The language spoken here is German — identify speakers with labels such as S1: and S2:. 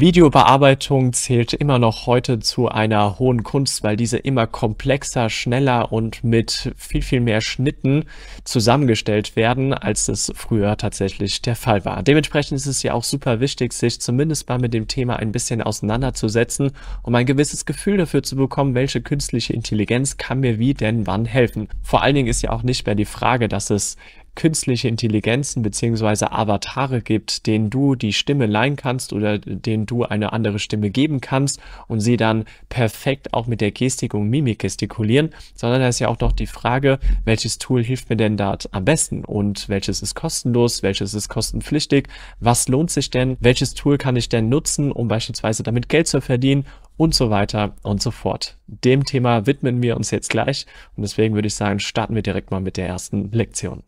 S1: Videobearbeitung zählt immer noch heute zu einer hohen Kunst, weil diese immer komplexer, schneller und mit viel, viel mehr Schnitten zusammengestellt werden, als es früher tatsächlich der Fall war. Dementsprechend ist es ja auch super wichtig, sich zumindest mal mit dem Thema ein bisschen auseinanderzusetzen, um ein gewisses Gefühl dafür zu bekommen, welche künstliche Intelligenz kann mir wie denn wann helfen. Vor allen Dingen ist ja auch nicht mehr die Frage, dass es künstliche Intelligenzen beziehungsweise Avatare gibt, denen du die Stimme leihen kannst oder denen du eine andere Stimme geben kannst und sie dann perfekt auch mit der Gestik und Mimik gestikulieren, sondern da ist ja auch noch die Frage, welches Tool hilft mir denn da am besten und welches ist kostenlos, welches ist kostenpflichtig, was lohnt sich denn, welches Tool kann ich denn nutzen, um beispielsweise damit Geld zu verdienen und so weiter und so fort. Dem Thema widmen wir uns jetzt gleich und deswegen würde ich sagen, starten wir direkt mal mit der ersten Lektion.